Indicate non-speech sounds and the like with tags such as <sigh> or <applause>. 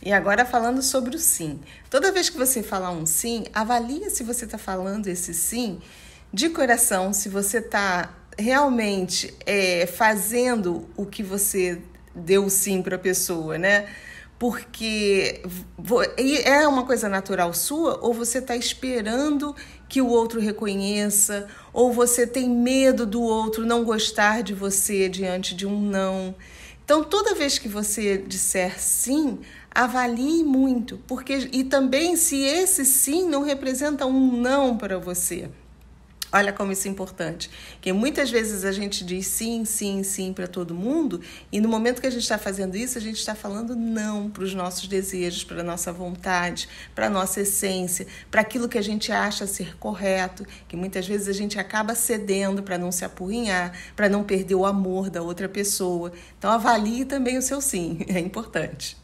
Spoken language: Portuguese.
E agora falando sobre o sim. Toda vez que você falar um sim, avalie se você está falando esse sim de coração, se você está realmente é, fazendo o que você deu sim para a pessoa, né? Porque é uma coisa natural sua ou você está esperando que o outro reconheça, ou você tem medo do outro não gostar de você diante de um não. Então, toda vez que você disser sim, avalie muito, porque e também se esse sim não representa um não para você. Olha como isso é importante. Porque muitas vezes a gente diz sim, sim, sim para todo mundo, e no momento que a gente está fazendo isso, a gente está falando não para os nossos desejos, para a nossa vontade, para a nossa essência, para aquilo que a gente acha ser correto, que muitas vezes a gente acaba cedendo para não se apurrinhar, para não perder o amor da outra pessoa. Então avalie também o seu sim, <laughs> é importante.